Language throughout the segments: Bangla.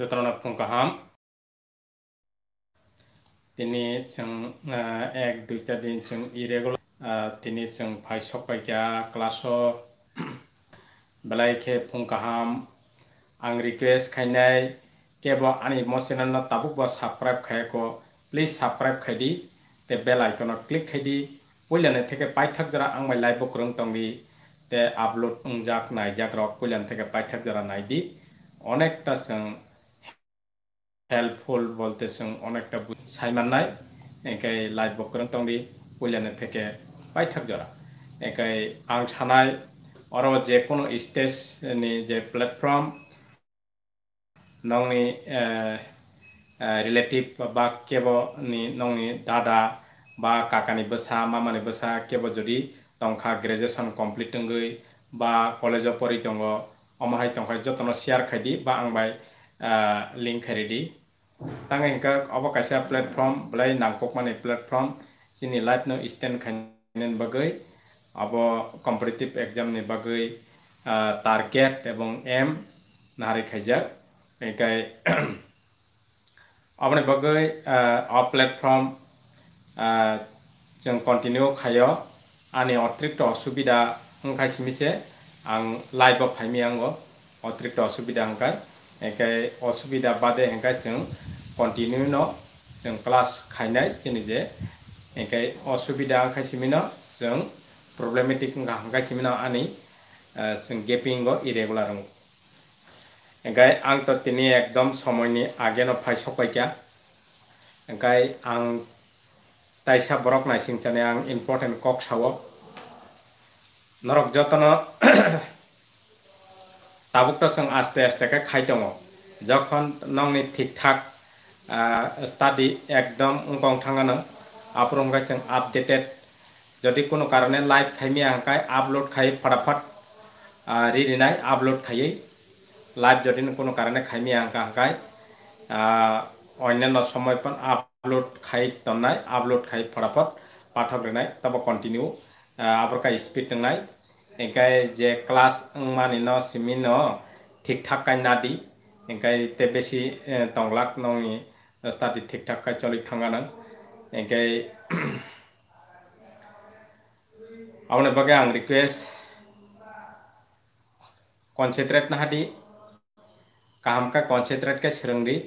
যত্রণক্ষঙ্ক হাম তিনি সং এক দুইটা দিন সং ইরেগুলার তিনি সং ফাই সকাইকা ক্লাস বেলাইকে ফুঙ্কাহাম আং রিকুয়েস্ট খাইনাই কেব আনি মসিনান তাবুক বা সাবস্ক্রাইব খাইক প্লিজ সাবস্ক্রাইব খাইদি তে বেল আইকন ক্লিক খাইদি পইলানে থেকে পাইথাক যারা আং মাই লাইভ বক্রং টংদি তে আপলোড উংজাক নাইজাক রক পইলান থেকে পাইথাক যারা নাইদি অনেকটা সং হেল্পফুল বলতে जों অনেকটা সাইমান্নায় একাই লাইভ বকরং তংদি পইলানে থেকে পাইঠাক জরা একাই আং সানায় অর যে কোনো স্টেজনি যে প্ল্যাটফর্ম নংনি রিলেটিভ বা কেবনি নংনি দাদা বা কাকানি বসা মামানি বসা কেব যদি তংখা গ্রেজুয়েশন কমপ্লিট দঙ্গই বা কলেজ পরি দঙ্গ অমাহাই তংখা যত্ন শেয়ার খাইদি বা আং লিঙ্ক খাইদি tanga hingka abo kaisa platform belai nangkokmani platform chini life no stand khainen bagoi abo competitive exam ni bagoi target ebong aim nahari khaijak hingkai aboni bagoi a platform जों कन्टिनिउ खायो आंनि अतिरिक्त असुबिदा हंखाय सिमिसे आं लाइभआव फाइमि आङो अतिरिक्त असुबिदा हंखाय এনেকৈ অসুবিধা বাদে এনেকৈ যোন কণ্টিনিউ ন যোন ক্লাছ খাইনাই যেনে যে এনেকৈ অসুবিধা খাইছিমিন যোন প্ৰব্লেমেটিক খাইছিমিন আনি যোন গেপিং ইৰেগুলাৰ হওঁ এনেকৈ আং তিনি একদম সময়নি আগে নফাই চকাইকা এনেকৈ আং তাইছা বৰক নাইছিং জানে আং ইম্পৰ্টেণ্ট কক চাব নৰক যতন তাবুকটা সঙ্গে আস্তে আস্তে খাইতম যখন নংনি ঠিকঠাক স্টাডি একদম উঙ্কং থাঙানো আপ্রমগাই সঙ্গে আপডেটেড যদি কোনো কারণে লাইভ খাইমি আহকায় আপলোড খাই ফটাফট রিরিনাই আপলোড খাইয়ে লাইভ যদি কোনো কারণে খাইমি আহকা আহকায় অন্যান্য সময় পান আপলোড খাই তন্নায় আপলোড খাই ফটাফট পাঠক রেনাই তবে কন্টিনিউ আবার স্পিড নাই enkai je kelas eng manino simino tik thik kai nadi enkai tebesi eh, tonglak nongi study thik thak kai cholik tanganan enkai amne bage ang request concentrate na hadi kaham ka concentrate ke serengri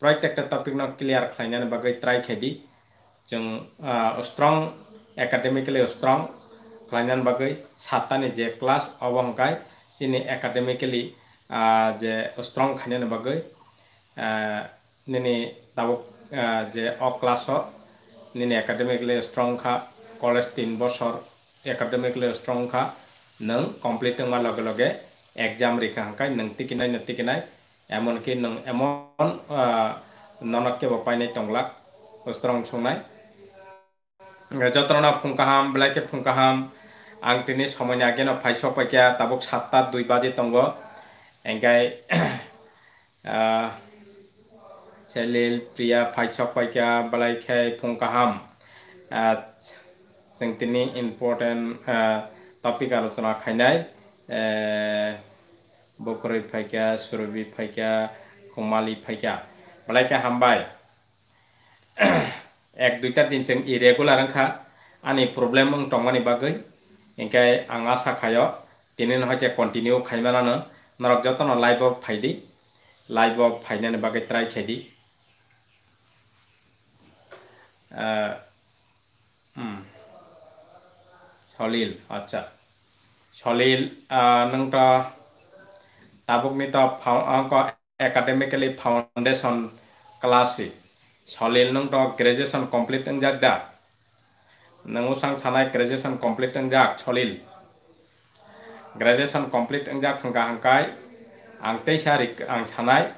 प्रत्येक टपिक न क्लियर खालामनानै बागै ट्राइ खेदि strong स्ट्रं एकाडेमिकेलि strong klanan bagoi satani je kelas obongkai chini academically je strong khanen bagoi nini tabuk je o class ho nini academically strong kha college 3 বছর academically strong kha nang complete ma lage lage exam rikha kai nang tikinai na tikinai এমন কি নং এমন ননককে বপাইনাই টংলাক strong sungnai jotona phungkaham blake phungkaham आं दिनै समयनि आगेन फाइ सफायखिया ताबुक सातता दुइ बाजे दङ एंगाय सेलिल प्रिया फाइ सफायखिया बलायखाय फुं गाहाम जों दिनै इम्पर्टेन्ट टपिक आलोचना खायनाय बकरै फाइकिया सुरबि फाइकिया खमालि फाइकिया बलायखाय हामबाय এক দুইটা দিন जों इरेगुलार ओंखा आंनि प्रब्लेम दंमानि बागै enkai ang asa khayo tinen hoje continue khaimana na norok jotono live of phaidi live of phainane bagai try khedi সলিল আচ্ছা সলিল নংট তাবুকনি তো একাডেমিক্যালি ফাউন্ডেশন ক্লাসি সলিল নংট গ্রাজুয়েশন কমপ্লিট নং জাদা nangusang sanai graduation complete engjak cholil graduation complete engjak hingga hangkai ang teisa rik ang chanai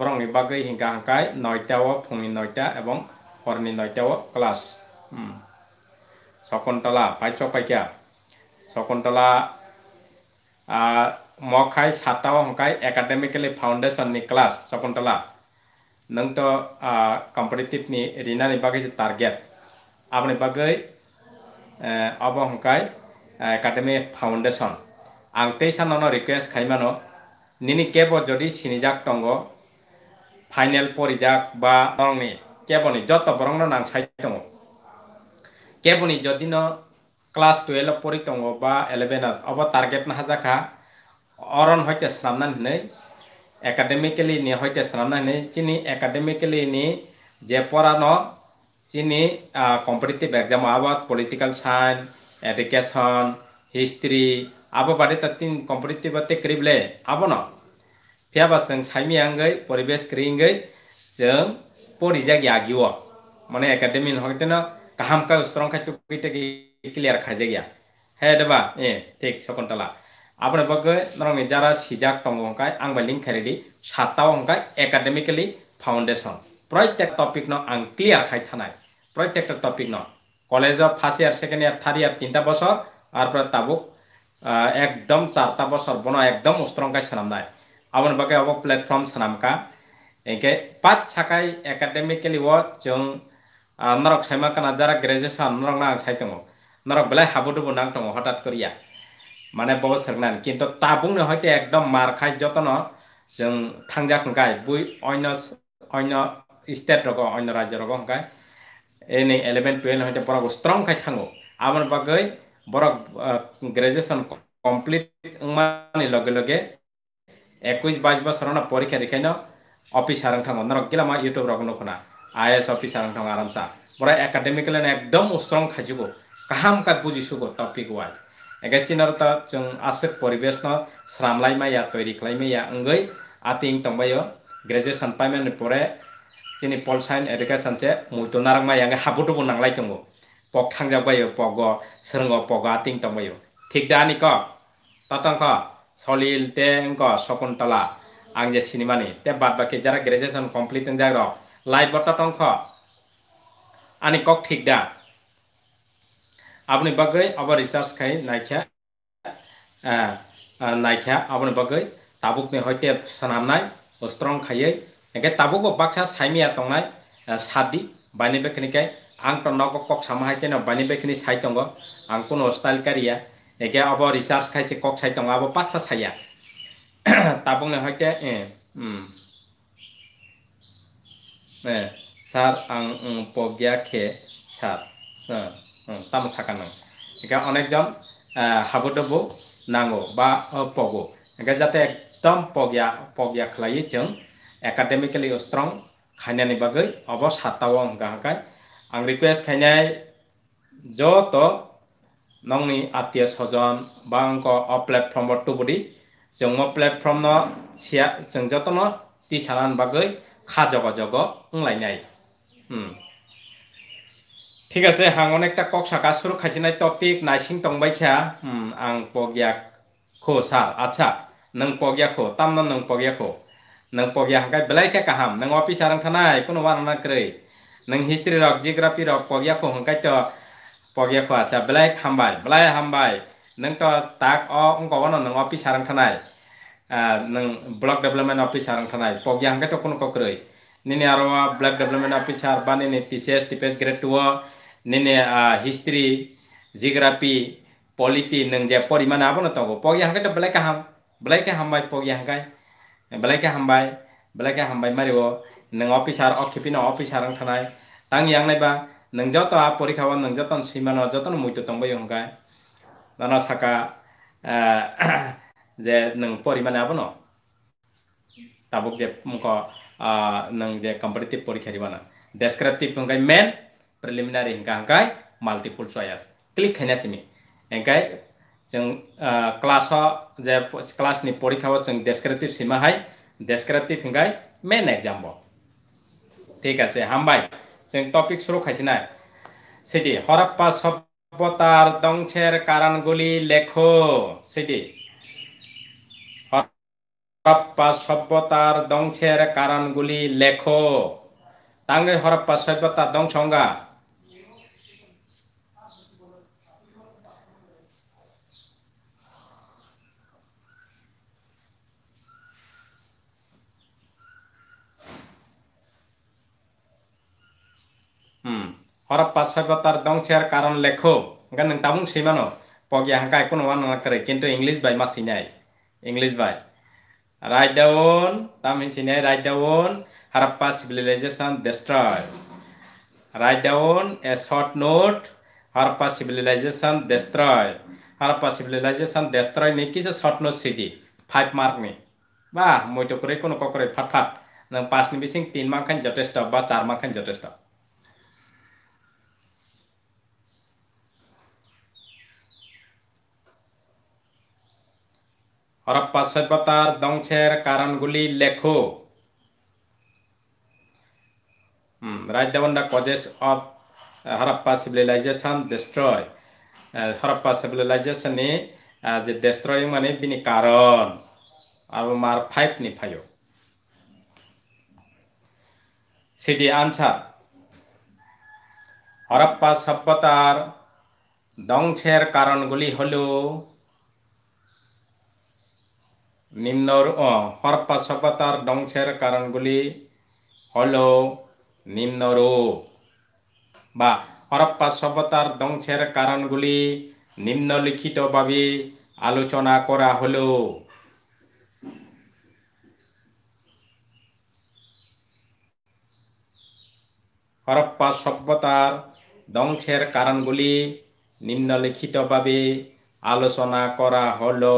borong ni hingga hingka hangkai noitao phungni noita ebong horni noitao class Shakuntala পাইছ পাইকা শকুন্তলা মই খাই সাতাও হংকাই একাডেমিকেলি ফাউণ্ডেশননি ক্লাস শকুন্তলা नों तो कंपिटेटिव नि रिना बागे target આપણે બગઈ अब हंकाय एकाडेमी फाउंडेशन आंगते सानानो रिक्वेस्ट खाइमानो निनि केब जदि सिनिजाक टंग फाइनल परिजाक बा नंनि केबनि जत बरंनो नांसाइ दङ केबनि जदि न क्लास 12 परि दङ बा 11 अब टार्गेट ना हाजाखा अरन हयते स्नामनान नै एकाडेमिकेलि नि हयते स्नामनान नै चिनि एकाडेमिकेलि नि जे परानो Chini uh, competitive exam about political science, education, history, abo bari tatin competitive batte krible abono. Pia basang sami angai poribes kringai jeng porijag yagiwa. Mane academy hoketena kaham ka strong ka tukite clear khaje gya. Hai deba eh thik sokontala. আপনার বগে নরমে যারা সিজাক টঙ্গায় আংবা লিঙ্ক খেলেডি সাতটাও অঙ্কায় একাডেমিক্যালি ফাউন্ডেশন প্রত্যেক টপিক ন আং ক্লিয়ার খাই থানায় প্ৰত্যেকটো টপিক ন কলেজৰ first year second year third year তিনিটা বছৰ আৰু পৰা তাবুক একদম চাৰিটা বছৰ বনোৱা একদম উষ্ট্ৰংকাই চানাম নাই আপোন বাকী অৱ প্লেটফৰ্ম চানামকা এনেকৈ পাত চাকাই একাডেমিকেলি যোন নৰক চাইমা কানা যাৰ গ্ৰেজুৱেশ্যন নৰক নাং চাই দিওঁ নৰক বেলেগ হাবুডুব নাং দিওঁ হঠাৎ কৰি ইয়াত মানে বহুত চেগনান কিন্তু তাবুং নহয় একদম মাৰ খাই যতন যোন থাংজাক হংকাই বুই অন্য অন্য ষ্টেট ৰ অন্য ৰাজ্যৰ হংকায় एनै इलेभेन টুয়েলভ हयते बरक স্ট্রং খাই थाङो আমার बागै बरक গ্রেজুয়েশন কমপ্লিট মানে লগে লগে একুশ বাইশ বছর পরীক্ষা রেখাইন অফিসার থাঙ্গো নরক গেলা আমার ইউটিউব রকম খোনা আইএস অফিসার থাঙ্গো আরামসা বড় একাডেমিক একদম স্ট্রং খাইজিগো কাহাম কাত বুঝিসুগো টপিক ওয়াইজ এগাচিনার তা যেন আসক পরিবেশ স্রামলাইমাইয়া তৈরি খাইমাইয়া অঙ্গই আতিং তো গ্রেজুয়েশন পাইমেন পরে jini pol science education che mu to narang ma yang habu tu bunang lai tungo pok thang jak bayo pogo srengo pogo ating tong bayo thik da ni ko tatang ko solil te ko sokuntala ang je cinema ni te bad baki jara graduation complete ang jagro live বটাতং খ আনি কক ঠিক দা আপনি বাকে আবার রিসার্চ খাই নাইখ্যা নাইখ্যা আপনি বাকে তাবুকনি হইতে সানামনাই ও স্ট্রং খাইয়ে hingke tabogo baksa saimia tongnai sadi bani bekni kai ang tonogo kok sama hai keno bani bekni sai tongo ang kuno style karia hingke abo research khai se kok sai tongo abo patsa saya tabong ne hoite eh um eh sar ang pogya khe sar tam sakan nang hingke onekjon হাবু ডবু নাঙো বা পগো যাতে একদম পগিয়া পগিয়া খেলাই जों academically strong khainani bagai abo satawang gahakai ang request khainai jo to nongni atiya sojon bang ko a platform bot to bodi jongmo platform no sia jong jotono ti salan bagai খা জগ জগ ওলাই নাই হুম ঠিক আছে হাং অনেকটা কক সাকা শুরু খাইছিনাই টপিক নাইসিং টংবাই খেয়া হুম আং পগিয়া খো সার আচ্ছা নং পগিয়া খো তামনা নং পগিয়া খো नगपगे कहम नंग ऑफिस क्रे नंग हिस्ट्री रक जियोग्राफी रक पगिया को हंगा तो पगिया को अच्छा बल्ले हमाय बल्ले हमाय नंग तो तक अंकवान नंग ऑफिस नंग ब्लॉक डेवलपमेंट ऑफिस पगिया हंगा तो कोनो को क्रे निने आरो ब्लॉक डेवलपमेंट ऑफिस बानी ने टीसीएस टीपीएस ग्रेड टू निने हिस्ट्री जियोग्राफी पॉलिटी नंग जे परिमान आबो न तो पगिया हंगा तो बल्ले कहम बल्ले के हमाय पगिया हंगा belai ke hambai belai ke hambai mari wo nang officer okipi na officer ang thanai tang yang nai ba nang joto a porikha wa nang joton simano joton muito tong bai hongkai nana saka je nang porimane abono tabuk je muko nang je competitive porikha ribana descriptive hongkai main preliminary hongkai hongkai multiple choice click khaina simi hongkai जों क्लासा जे क्लासनि परिखाव जों डेसक्रिप्टिभ सिमाहाय डेसक्रिप्टिभ हिंगाय मेन एग्जाम्पल ঠিক আছে হামबाय जों टपिक सुरु खाइसिना सिदि हरप्पा सभ्यतार दंसेर कारणगुलि लेख सिदि হরপ্পা সভ্যতার দংশের কারণগুলি লেখো তাঙ্গে হরপ্পা সভ্যতা দংসঙ্গা হরপ্পা সভ্যতার ধ্বংসের কারণ লেখো তাবুং সেইমানো পগিয়া হাঁকা কোনো মান কিন্তু ইংলিশ বাই মা সিনাই ইংলিশ বাই রাইট ডাউন তামিল সিনাই write down Harappa civilization destroy write down a short note Harappa civilization destroy Harappa civilization destroy নেই কিছু শর্ট নোট সিডি ফাইভ মার্কনি বা মইটো করে কোনো ককরে ফাট ফাট পাঁচনি বিশিং তিন মাখান যথেষ্ট বা চার মাখান যথেষ্ট হরপ্পা সভ্যতার ধ্বংসের কারণগুলি লেখো write causes of Harappa civilization destroy Harappa সিভিলাইজেশনে যে ডেস্ট্রয় মানে বিনি কারণ আর মার ফাইভ নি ফাইও সিডি আনসার হরপ্পা সভ্যতার ধ্বংসের কারণগুলি হলো নিম্ন হরপা সভ্যতার ধ্বংসের কারণগুলি হল নিম্নরূপ বা হরপ্পা সভ্যতার ধ্বংসের কারণগুলি নিম্নলিখিতভাবে আলোচনা করা হলো হরপ্পা সভ্যতার ধ্বংসের কারণগুলি নিম্নলিখিতভাবে আলোচনা করা হলো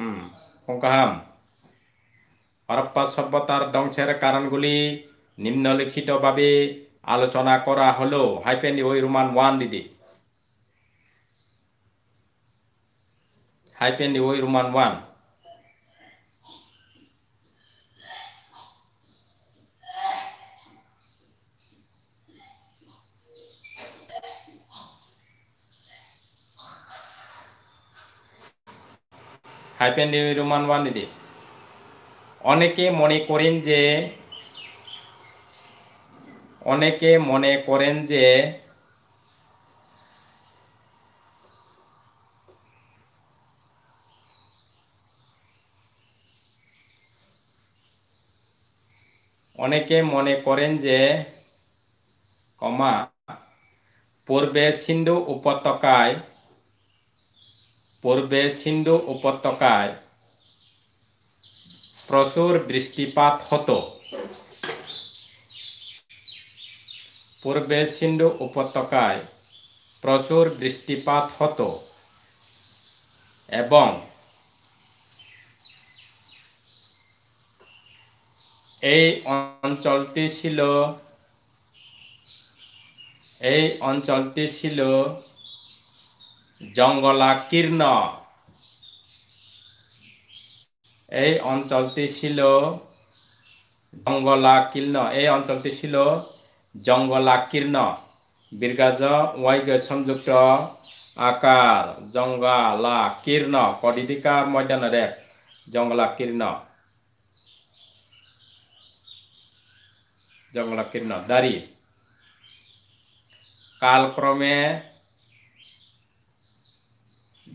হুম পঙ্কাহাম হরপ্পা সভ্যতার ধ্বংসের কারণগুলি নিম্নলিখিতভাবে আলোচনা করা হলো হাইপেন ওই রোমান ওয়ান দিদি হাইপেন ওই রোমান ওয়ান হাইপেন রোমান অনেকে মনে করেন যে অনেকে মনে করেন যে অনেকে মনে করেন যে কমা পূর্বে সিন্ধু উপত্যকায় পূর্বে সিন্ধু উপত্যকায় প্রচুর বৃষ্টিপাত হতো পূর্বে সিন্ধু উপত্যকায় প্রচুর বৃষ্টিপাত হতো এবং এই অঞ্চলটি ছিল এই অঞ্চলটি ছিল জঙ্গলাকীর্ণ এই অঞ্চলটি ছিল জঙ্গলাকীর্ণ এই অঞ্চলটি ছিল জঙ্গলাকীর্ণ বীরগাজ ওয়াইগ সংযুক্ত আকার জঙ্গলাকীর্ণ কডিদিকার ময়দানরে জঙ্গলাকীর্ণ জঙ্গলাকীর্ণ দারি কালক্রমে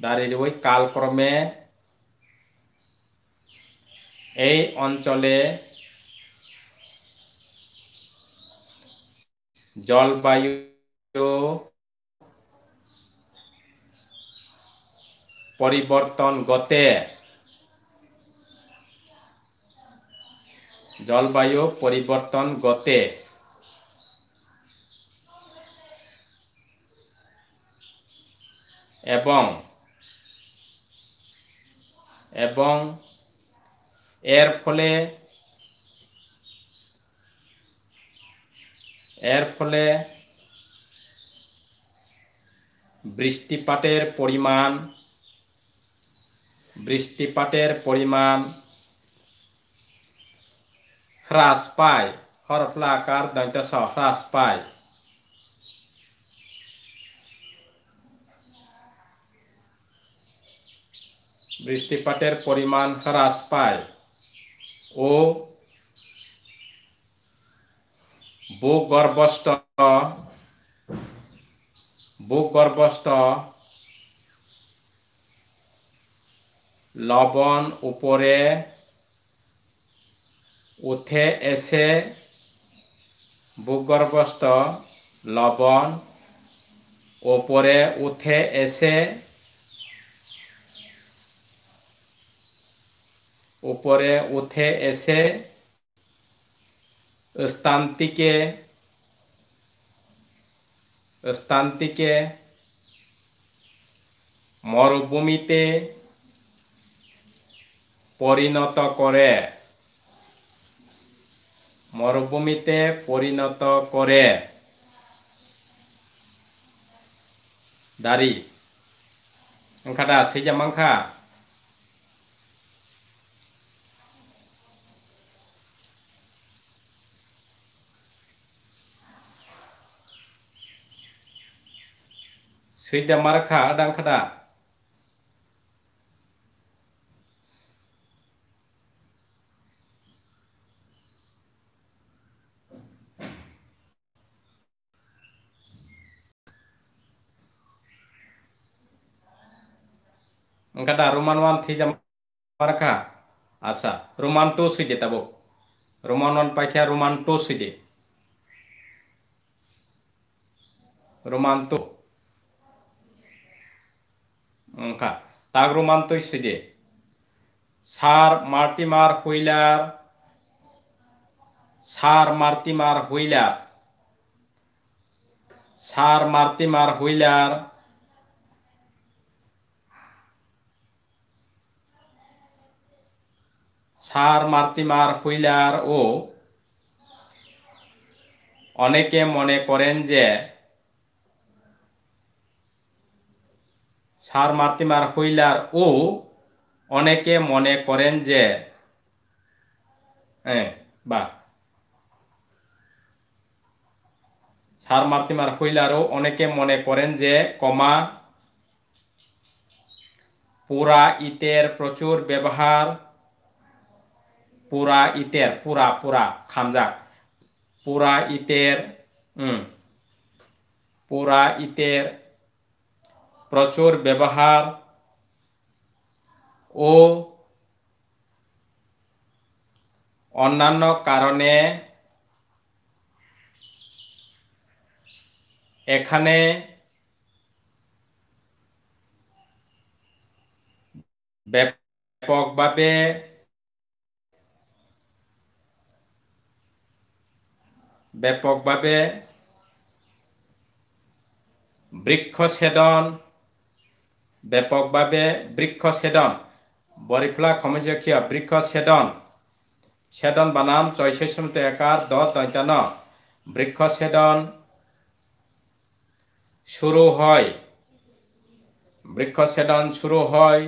দারিদ্রই কালক্রমে এই অঞ্চলে জলবায়ু পরিবর্তন গতে জলবায়ু পরিবর্তন গতে এবং এবং এর ফলে এর ফলে বৃষ্টিপাতের পরিমাণ বৃষ্টিপাতের পরিমাণ হ্রাস পায় হরফলা আকার দৈত্য হ্রাস পায় বৃষ্টিপাতের পরিমাণ হ্রাস পায় ও ভূগর্ভস্থ ভূগর্ভস্থ লবণ উপরে উঠে এসে ভূগর্ভস্থ লবণ ওপরে উঠে এসে উপরে উঠে এসে স্থানটিকে স্থানটিকে মরুভূমিতে পরিণত করে মরুভূমিতে পরিণত করে দাড়ি angkada sejam angka Sweda marka adang kada. Angkada Roman 1 thija marka acha Roman 2 sije tabo Roman 1 pakya Roman 2 sije Roman 2 ᱚᱱᱠᱟ ᱛᱟᱜᱨᱩᱢᱟᱱᱛᱚᱭ ᱥᱤᱡᱮ sir Mortimer Wheeler sir Mortimer Wheeler sir Mortimer Wheeler sir Mortimer Wheeler ও অনেকে মনে করেন যে সার মার্তিমার হুইলার ও অনেকে মনে করেন যে হ্যাঁ বা সার মার্তিমার হুইলারও অনেকে মনে করেন যে কমা পুরা ইতের প্রচুর ব্যবহার পুরা ইতের পুরা পুরা খামজাক পুরা ইতের পুরা ইতের প্রচুর ব্যবহার ও অন্যান্য কারণে এখানে ব্যাপকভাবে ব্যাপকভাবে বৃক্ষছেদন ব্যাপকভাবে বৃক্ষ ছেদন বরিফলা সমজকীয় বৃক্ষ ছেদন ছেদন বানাম চৈশমতে একার দৈতান বৃক্ষ ছেদন শুরু হয় বৃক্ষ ছেদন শুরু হয়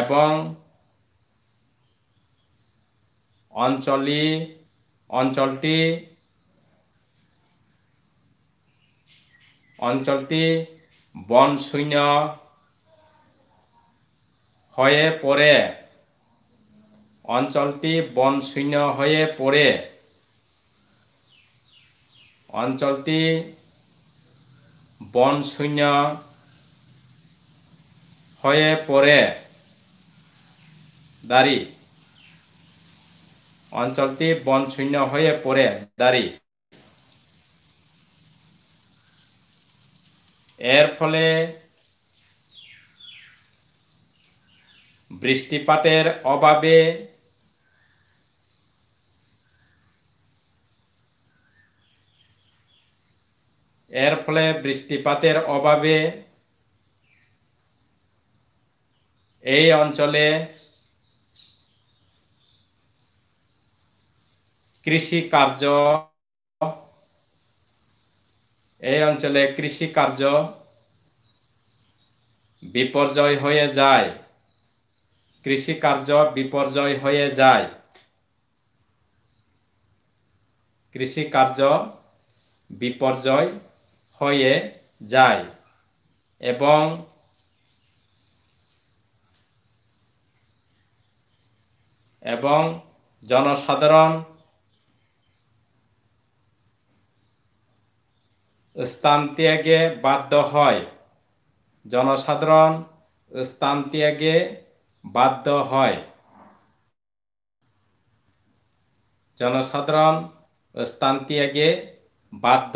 এবং অঞ্চলি অঞ্চলটি অঞ্চলটি বন শূন্য হয়ে পড়ে অঞ্চলটি বন শূন্য হয়ে পড়ে অঞ্চলটি বন শূন্য হয়ে পড়ে দাড়ি অঞ্চলটি বন শূন্য হয়ে পড়ে দাড়ি এর ফলে বৃষ্টিপাতের অভাবে এর ফলে বৃষ্টিপাতের অভাবে এই অঞ্চলে কৃষি কার্য এই অঞ্চলে কার্য বিপর্যয় হয়ে যায় কার্য বিপর্যয় হয়ে যায় কার্য বিপর্যয় হয়ে যায় এবং এবং জনসাধারণ স্থান ত্যাগে বাধ্য হয় জনসাধারণ স্থান ত্যাগে বাধ্য হয় জনসাধারণ স্থান ত্যাগে বাধ্য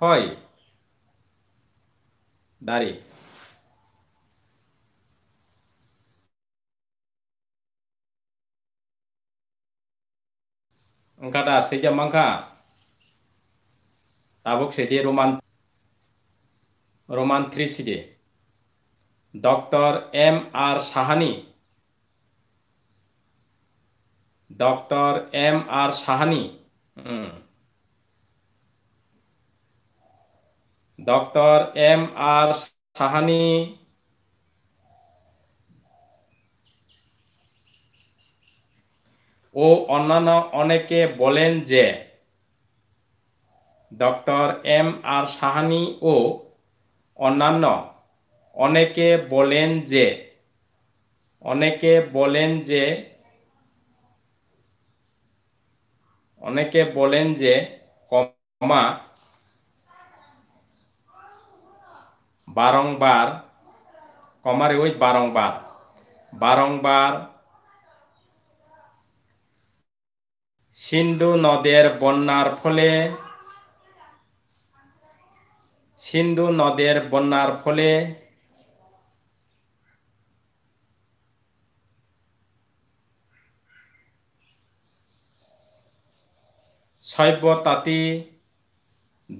হয় দাঁড়ি আছে যে মাংখা রোমান রোমান 로만 সিডে doctor M R Sahni doctor M R Sahni doctor M R Sahni ও অন্যান্য অনেকে বলেন যে ডক্টর এম আর সাহানি ও অন্যান্য অনেকে বলেন যে অনেকে বলেন যে অনেকে বলেন যে কমা বারংবার কমারে ওই বারংবার বারংবার সিন্ধু নদের বন্যার ফলে সিন্ধু নদের বন্যার ফলে শৈবতাঁতি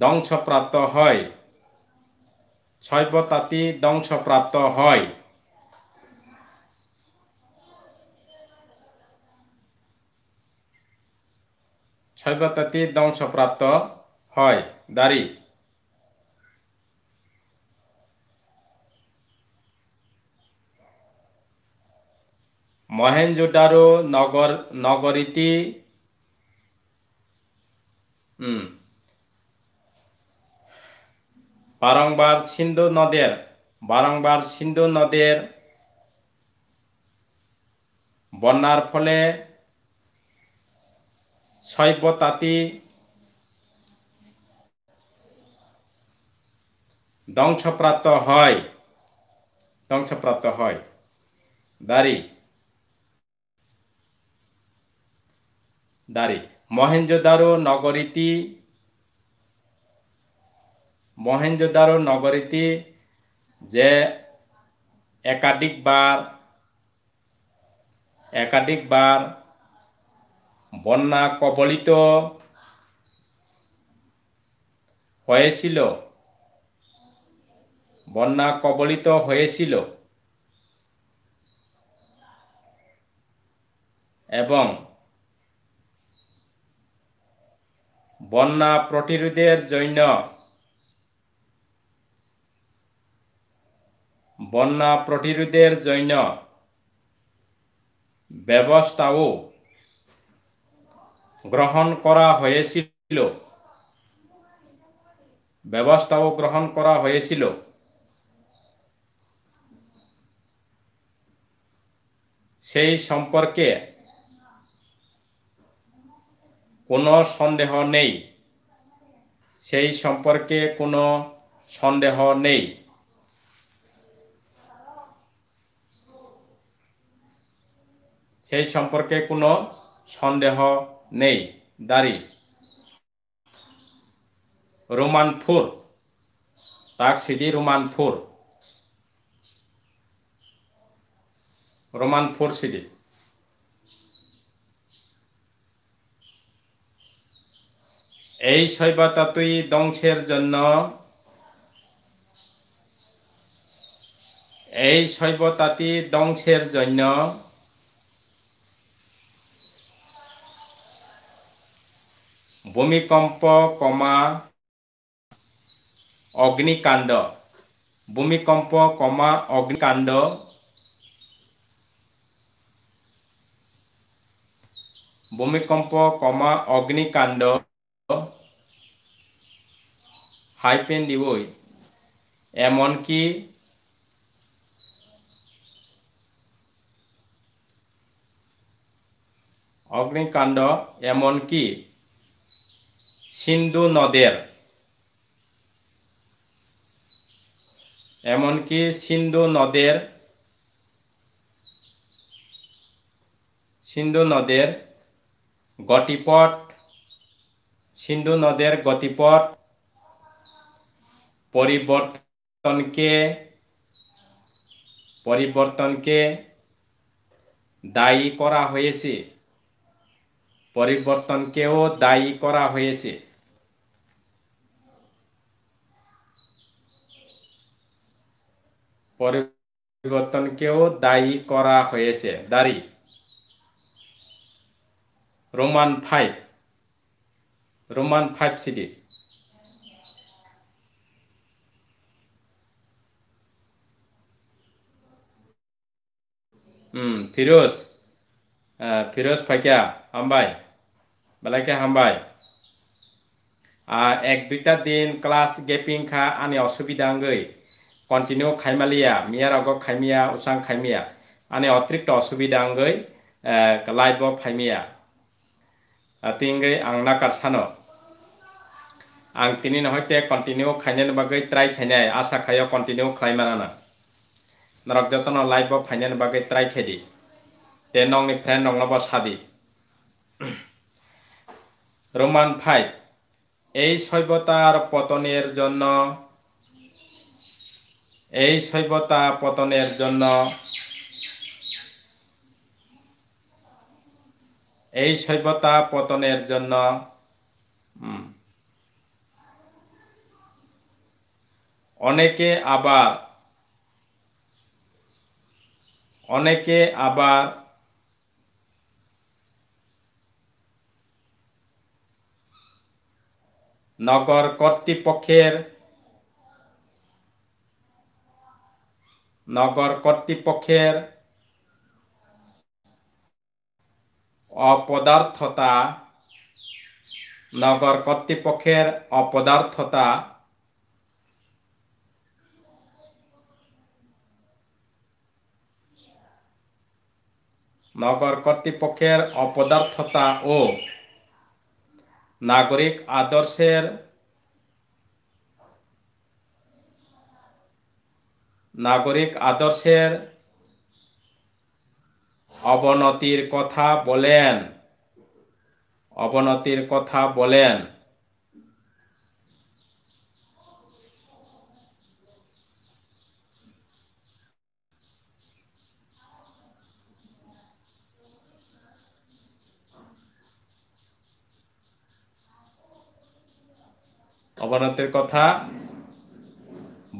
ধ্বংসপ্রাপ্ত হয় শৈবতাঁতি ধ্বংসপ্রাপ্ত হয় শৈবতাঁতি ধ্বংসপ্রাপ্ত হয় দাঁড়ি মহেঞ্জোডারো নগর নগরীটি বারংবার সিন্ধু নদের বারংবার সিন্ধু নদের বন্যার ফলে সভ্যতাতি ধ্বংসপ্রাপ্ত হয় ধ্বংসপ্রাপ্ত হয় দাঁড়িয়ে দারে মহেঞ্জোদারো নগরীতি মহেঞ্জোদারো নগরীতি যে একাধিকবার একাধিকবার বন্যা কবলিত হয়েছিল বন্যা কবলিত হয়েছিল এবং বন্যা প্রতিরোধের জন্য বন্যা প্রতিরোধের জন্য ব্যবস্থাও গ্রহণ করা হয়েছিল ব্যবস্থাও গ্রহণ করা হয়েছিল সেই সম্পর্কে কোনো সন্দেহ নেই সেই সম্পর্কে কোনো সন্দেহ নেই সেই সম্পর্কে কোনো সন্দেহ নেই দাড়ি রোমান ফুর রোমান ফুর সিডি এই তুই দংশের জন্য এই শৈবতাতি দংশের জন্য ভূমিকম্প কমা অগ্নিকাণ্ড ভূমিকম্প কমা অগ্নিকাণ্ড ভূমিকম্প কমা অগ্নিকাণ্ড হাইপেন দিবই এমনকি অগ্নিকাণ্ড এমনকি সিন্ধু নদের এমনকি সিন্ধু নদের সিন্ধু নদের গতিপথ সিন্ধু নদের গতিপথ পরিবর্তনকে পরিবর্তনকে দায়ী করা হয়েছে পরিবর্তনকেও দায়ী করা হয়েছে পরিবর্তনকেও দায়ী করা হয়েছে দাড়ি রোমান ফাইভ রোমান ফাইভ সিডি Hmm, virus. Uh, virus pakai hambai. Belakang hambai. Ah, uh, ek din kelas gaping kah ane asupi danggai. Continue khai malia, miara gok usang khai mia. Ane otrik to asupi danggai, uh, kelai bo khai mia. ang tini sano. Ang continue khai nyan bagai, try khai asa khai continue khai manana. নরক যতন লাইফ ফাইনেন বাকে ত্রাই খেদি তে নংনি ফ্রেন্ড নংলব সাদি রোমান ফাইভ এই সভ্যতার পতনের জন্য এই সভ্যতা পতনের জন্য এই সভ্যতা পতনের জন্য অনেকে আবার অনেকে আবার নগর কর্তৃপক্ষের নগর কর্তৃপক্ষের অপদার্থতা নগর কর্তৃপক্ষের অপদার্থতা নগর কর্তৃপক্ষের অপদার্থতা ও নাগরিক আদর্শের নাগরিক আদর্শের অবনতির কথা বলেন অবনতির কথা বলেন অবনতির কথা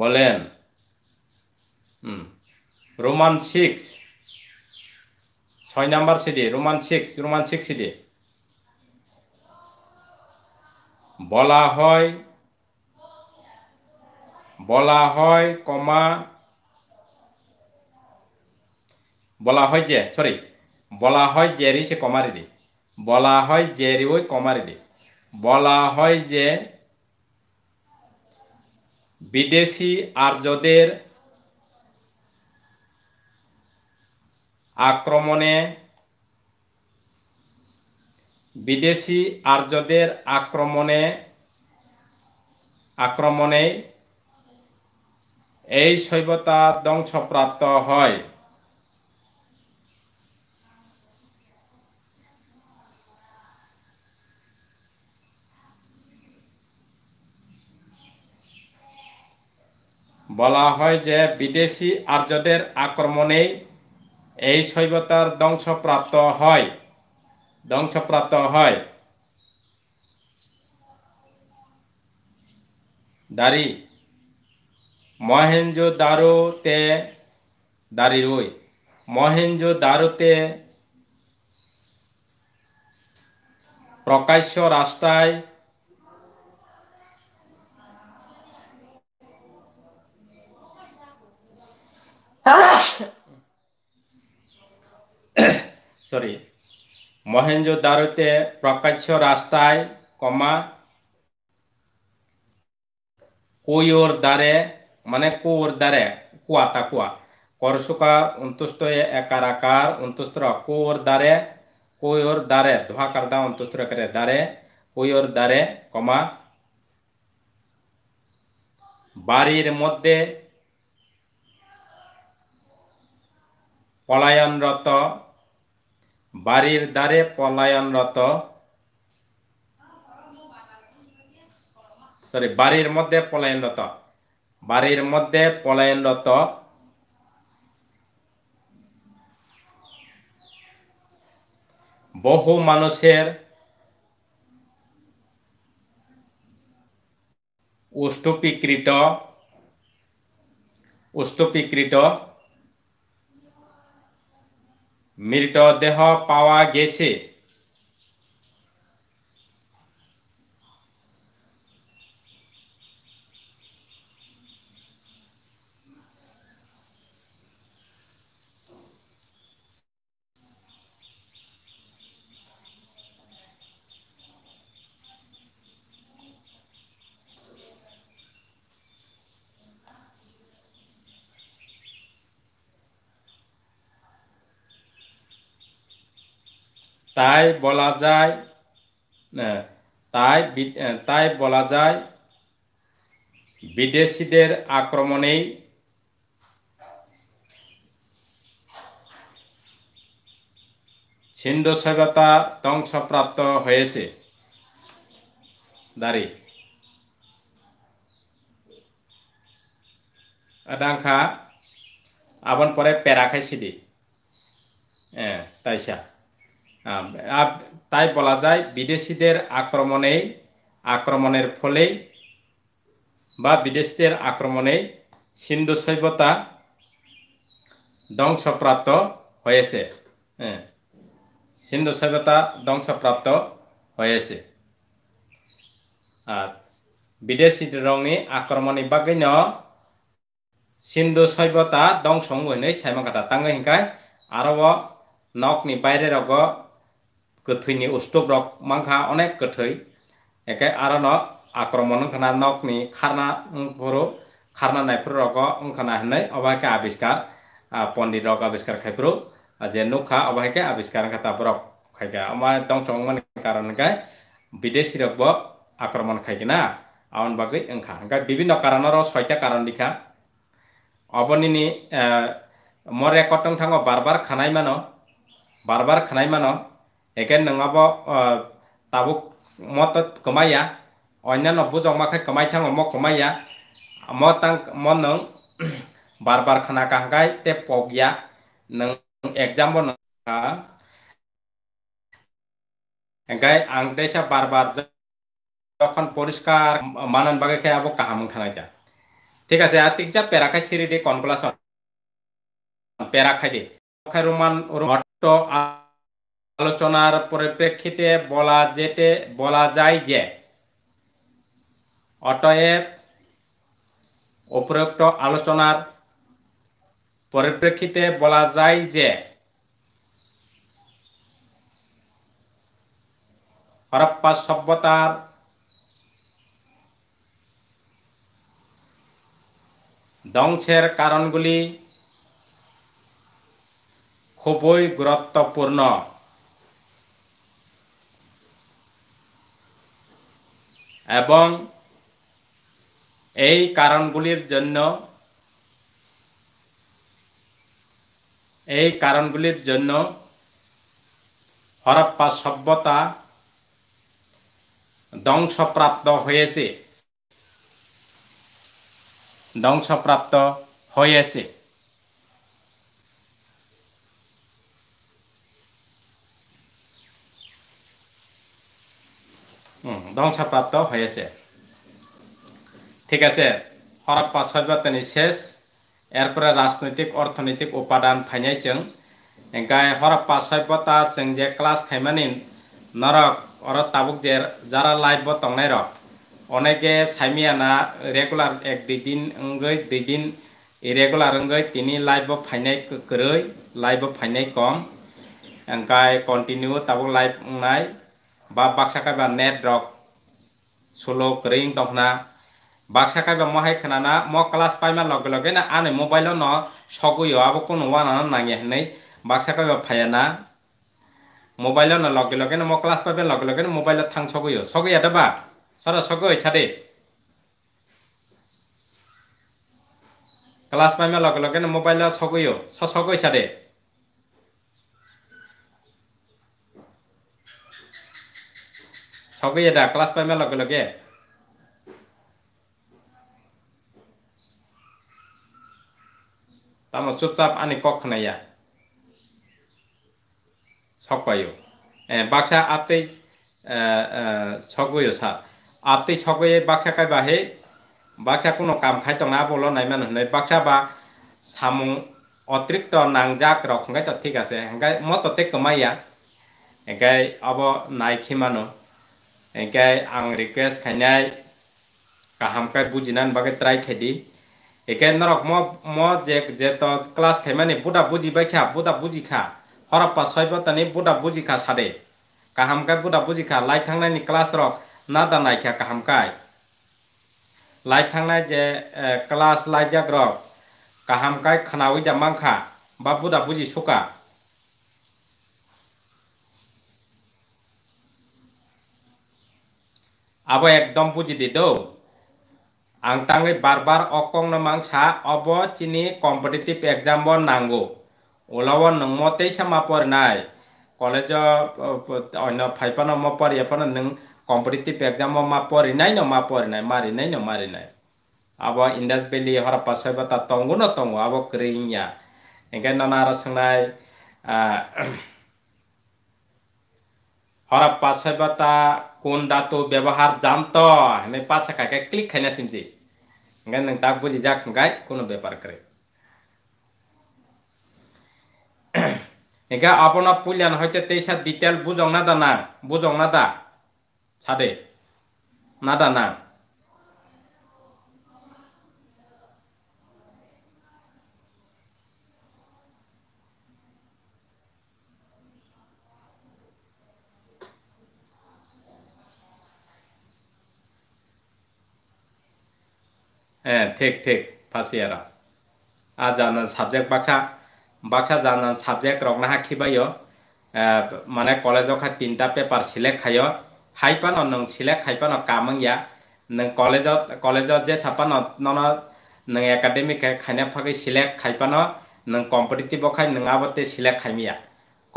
বলেন রোমান সিক্স ছয় নাম্বার সিডি রোমান সিক্স রোমান সিক্স সিডি বলা হয় বলা হয় কমা বলা হয় যে সরি বলা হয় জেরি সে দি বলা হয় জেরি ওই দি বলা হয় যে বিদেশি আর্যদের আক্রমণে বিদেশি আর্যদের আক্রমণে আক্রমণে এই সভ্যতা ধ্বংসপ্রাপ্ত হয় বলা হয় যে বিদেশি আর্যদের আক্রমণে এই সভ্যতার ধ্বংসপ্রাপ্ত হয় ধ্বংসপ্রাপ্ত হয় দারি মহেন্দ্র দারুতে দাড়ি রই মহেন্দ্র দারুতে প্রকাশ্য রাস্তায় সরি মহেন্দ্র দারুতে প্রকাশ্য রাস্তায় কমা কোয়োর দ্বারে মানে কোর দ্বারে কুয়া তা কুয়া করসুকা অন্তুষ্ট একার আকার অন্তুষ্ট কোর দ্বারে কোয়োর দ্বারে ধোয়াকার দা অন্তুষ্ট একারে দ্বারে কোয়োর দ্বারে কমা বাড়ির মধ্যে পলায়নরত বাড়ির দ্বারে পলায়নরত সরি বাড়ির মধ্যে পলায়নরত বাড়ির মধ্যে পলায়নরত বহু মানুষের উষ্টপিকৃত উষ্টপিকৃত মৃতদেহ পাওয়া গেছে তাই বলা যায় তাই তাই বলা যায় বিদেশিদের আক্রমণেই সিন্ধু সভ্যতা ধ্বংসপ্রাপ্ত হয়েছে দাঁড়ি আদাংখা আবন পরে প্যারা খাইছি দি হ্যাঁ তাইসা তাই বলা যায় বিদেশিদের আক্রমণেই আক্রমণের ফলেই বা বিদেশিদের আক্রমণে সিন্ধু সভ্যতা ধ্বংসপ্রাপ্ত হয়েছে হ্যাঁ, সিন্ধু সভ্যতা ধ্বংসপ্রাপ্ত হয়েছে আর বিদেশি রংনি আক্রমণে বাকি সিন্ধু সভ্যতা ধ্বংস হইনে কাটা তাঙ্গ হিংকায় আরব নকনি বাইরের গ köthöini ustobrok mangkha onek köthöi eke arano আক্রমণ ওখানা নকনি খারনা ফোরো খারনা নাইফোর রক ওখানা হই অবাহকে আবিষ্কার পন্ডিত রক আবিষ্কার খাইফ্রো যে নুখা অবাহকে আবিষ্কার খাতাব রক খাইকা আমার দংচং মানে কারণ গাই বিদেশি রক আক্রমণ খাইকি না আউন বাকি ওখা গাই বিভিন্ন কারণর ছয়টা কারণ দিখা অবনিনি মরে কটং থাঙ্গ বারবার খানাই মানো বারবার খানাই মানো একেদিন অব তাবো মত কমাইয়া অন্য নব্বু জমাখে কমাই থাং অম কমাইয়া মতং ম নং বার বার খানা কাহাই তে পগিয়া নং এক্সাম গাই আং দেশা বার বার যখন পরিষ্কার মানন বাগে খে আবো কাহাম খানাইতা ঠিক আছে আর ঠিক যা পেরাখাই সিঁড়ি দে কনকলাস পেরাখাই দে রুমান রুমাট আ আলোচনার পরিপ্রেক্ষিতে বলা যেতে বলা যায় যে অতএব উপরোক্ত আলোচনার পরিপ্রেক্ষিতে বলা যায় যে হরপ্পা সভ্যতার ধ্বংসের কারণগুলি খুবই গুরুত্বপূর্ণ এবং এই কারণগুলির জন্য এই কারণগুলির জন্য হরপ্পা সভ্যতা ধ্বংসপ্রাপ্ত হয়েছে ধ্বংসপ্রাপ্ত হয়েছে ধ্বংসপ্রাপ্ত হয়েছে ঠিক আছে হরপ্পা সভ্যতানি শেষ এরপরে রাজনৈতিক অর্থনৈতিক উপাদান ফাইনাইজং গায়ে হরপ্পা সভ্যতা जों যে ক্লাস খাইমানি নরক অর তাবুকদের যারা লাইভ তংনাই রক অনেকে সাইমিয়ানা রেগুলার এক দুই দিন অঙ্গই দুই দিন ইরেগুলার অঙ্গই তিনি লাইভ ফাইনাই করই লাইভ ফাইনাই কম গায়ে কন্টিনিউ তাবুক লাইভ নাই বা বাক্সাকা বা নেট রক solo kering tongna baksa kaiba mohai khanana mo class paima loge loge na ane mobile no sogoyo abo kono wana nange hnei baksa kaiba phayana mobile no loge loge na mo class paima loge loge na mobile thang sogoyo sogoya daba sara sogoy chade class পাইমে লগে লগে মোবাইলত চকুইও চ চকুই চাদে সবেই এটা ক্লাছ পাইমে লগে লগে তামো চুপচাপ আনি কক খনাইয়া সক পাইও বাক্সা আতেই সকইও সার আতেই সকইয়ে বাক্সা কাইবা হে বাক্সা কোনো কাম খাইতো না বলো নাই মানুষ নাই বাক্সা বা সামু অতিরিক্ত নাংজাক রক ঠিক আছে হেঙ্গাই মততে কমাইয়া হেঙ্গাই অব নাই খিমানো Engke ang request kanyai kaham kai bujinan bage try kedi. Eke narok mo mo jek jeto class kemani buda buji bekha buda buji kha. Hora pasoi bota ni buda buji kha sade. Kaham kai buda buji kha lai thang nai ni class rok nada nai kha kaham kai. Lai thang nai je class lai jak rok kaham kai khanawi jamang kha. Ba buda buji suka. अब एकदम बुझी दीदो आं तंग बार बार अकंग नमांग सा अब चिनी कम्पिटिटिव एग्जाम बो नांगो उलाव नंगमते समा परनाय कॉलेज अन्य फाइपान म परियापान नों कम्पिटिटिव एग्जाम मा परिनाय न मा परिनाय मारिनाय न मारिनाय अब इंडास बेली हरपा सयबाता तंगो न तंगो अब क्रिया एंगे नाना रसनाय हरपा सयबाता কোন datu ব্যবহার জানত নে পাঁচা খাই ক্লিক খাইনা সিমজি গান নং বুঝি যাক গাই কোন ব্যাপার করে এগা আপনা পুলিয়ান হইতে তেইসা ডিটেল বুঝং না দানা বুঝং না দা ছাদে না দানা ए, ठेक ठेक फार्स्ट इयारा आ जाना सब्जेक्ट बाक्सा बाक्सा जाना सब्जेक्ट रगना हाखिबाय माने कलेज खा तीनटा पेपार सिलेक्ट खाय हाइपान नों सिलेक्ट खाइपान कामंगिया नों कलेज कलेज जे सापान नन नों एकाडेमिक खायना फाखै सिलेक्ट खाइपान नों कम्पिटिटिभ खाय नोंहाबते सिलेक्ट खाइमिया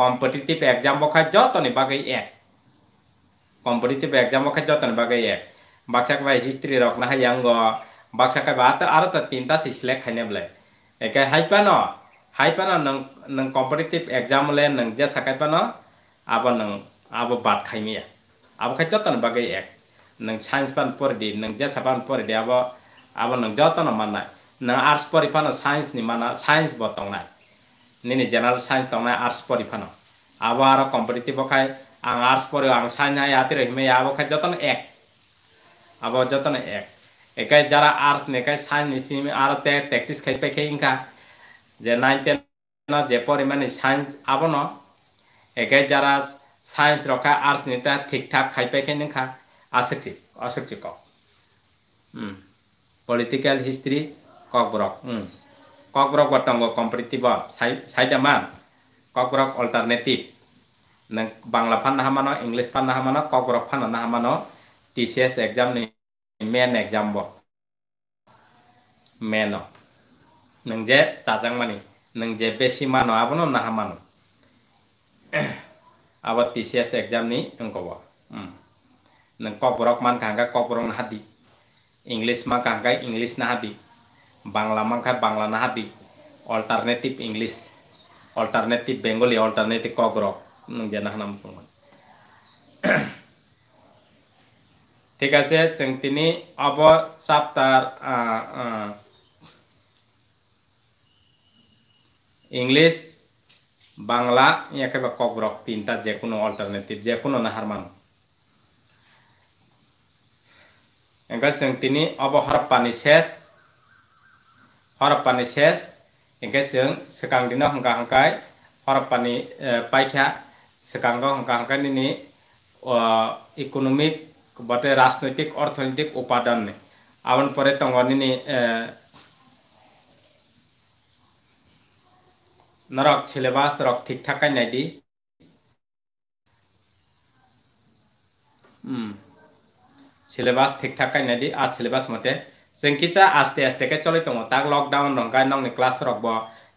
कम्पिटिटिभ एग्जाम बखाय जतनि बागै एक कम्पिटिटिभ एग्जाम बखाय जतनि बागै एक बाक्साक बाय हिस्ट्रि रगना हाय आंगो baksa kai ba ta ara ta tin ta si select khai nem le ekai hai pa no hai pa no nang nang competitive exam le nang ja sakai pa no abo nang abo bat khai mi ya abo khai jotan bagai ek nang science pan por di nang ja sapan por di abo abo nang jotan manai nang arts pori pa no science ni mana science bo tong nai nini general science tong nai arts pori pa no abo ara competitive khai ang arts pori ang science ya atire hime ya abo khai jotan ek abo jotan ek একাই যারা আর্টস নেকাই সায়েন্স নিছিম আর তে প্র্যাকটিস খাই পাই খাই ইংকা যে নাইন টেন যে পরিমাণে সায়েন্স আবন একাই যারা সায়েন্স রক্ষা আর্টস নিতে ঠিকঠাক খাই পাই খাই নিংখা আসুচি আসুচি কক পলিটিক্যাল হিস্ট্রি কক্রক কক্রক বটঙ্গ কম্পিটিভ সাইড মান কক্রক অল্টারনেটিভ নাংলা ফান্ড হামানো ইংলিশ ফান্ড হামানো কক্রক ফান্ড হামানো টিসিএস এক্সাম নি mene jambo meno nengje tajang mani je besi mano abono naha mano abot TCS exam ni engkobo hmm. neng borok man kangka koprok nahati English man kangka English nahati Bangla man kangka Bangla nahati alternative English alternative Bengali alternative koprok je nah nam tikase seng tini abo saptar english ah, ah. bangla ya ke ba kok brok tinta je kuno alternatif je kuno na harman engka seng tini abo harap panises harap panises engka seng sekang dina hongka hongka harap panis eh, pai kia sekang dina hongka বটে রাজনৈতিক অর্থনৈতিক উপাদান নে আবন পরে তঙ্গনিনি নরক সিলেবাস রক ঠিক থাকাই নাই দি সিলেবাস ঠিক থাকাই নাই দি আর সিলেবাস মতে চেঙ্কিচা আস্তে আস্তে কে চলে তঙ্গ তাক লকডাউন রঙ্কাই নংনি ক্লাস রকব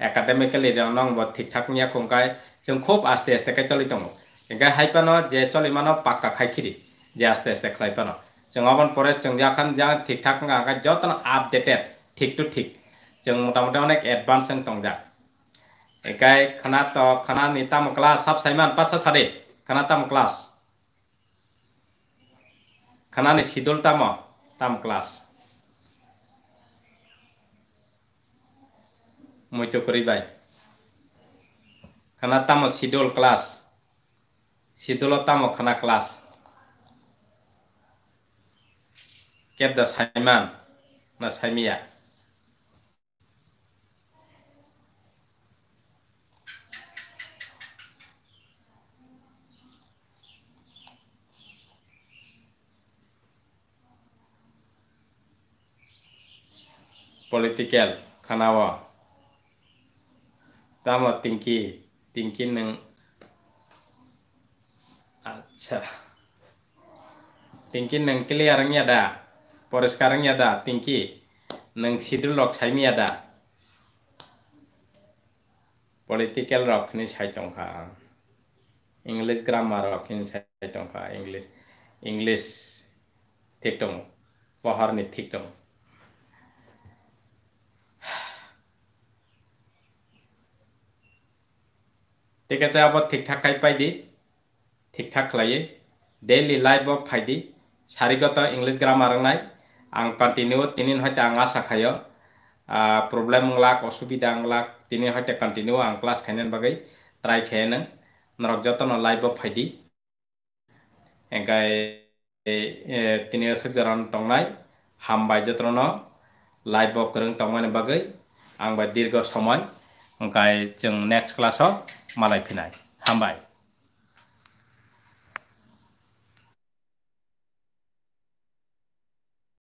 একাডেমিকেলি নংব ঠিক থাক নিয়া খংকাই जों খুব আস্তে আস্তে কে চলে তঙ্গ এঙ্কাই হাইপানো যে চলে মানো পাক্কা খাইখিরি jastes deklai pano. Jeng ngomon pore jeng jakan jang tik tak ngangka jotan updated tik to tik. Jeng muda muda onek advance jeng tong jak. kanato kanani tam klas sab saiman pat sasari kanatam klas. Kanani sidul tamo tamu klas. Muito kuri bai. Kanatam sidul klas. Sidul tamu kana klas. Kep das Haiman, Nas haimia political kanawa tama tingki tingki neng acha tingki neng clear nya dah Poros sekarang ya da tinggi. Neng sidul lok saya mi ada. Political rock ni saya tongka. English grammar rock ni saya tongka. English English ঠিক দং বহরনি ঠিক দং ঠিক আছে আবার ঠিকঠাক খাই পাইদি ঠিকঠাক খাইয়ে ডেইলি লাইফ ফাইদি সারিগত ইংলিশ গ্রামার নাই আং কন্টিনিউ তিনি হয়তো আঙা সাখায় প্রবলেম লাগ অসুবিধা লাগ তিনি হয়তো কন্টিনিউ আং ক্লাস খাইন বাকি ট্রাই খেয়ে নেন নরক যতন লাইভ ফাইডি এগাই তিনি সুখজন টংনাই হাম বাই যত্ন লাইভ গ্রং টংমান বাকি আং বাই দীর্ঘ সময় ওকাই যেন নেক্সট ক্লাস মালাই ফিনাই হাম বাই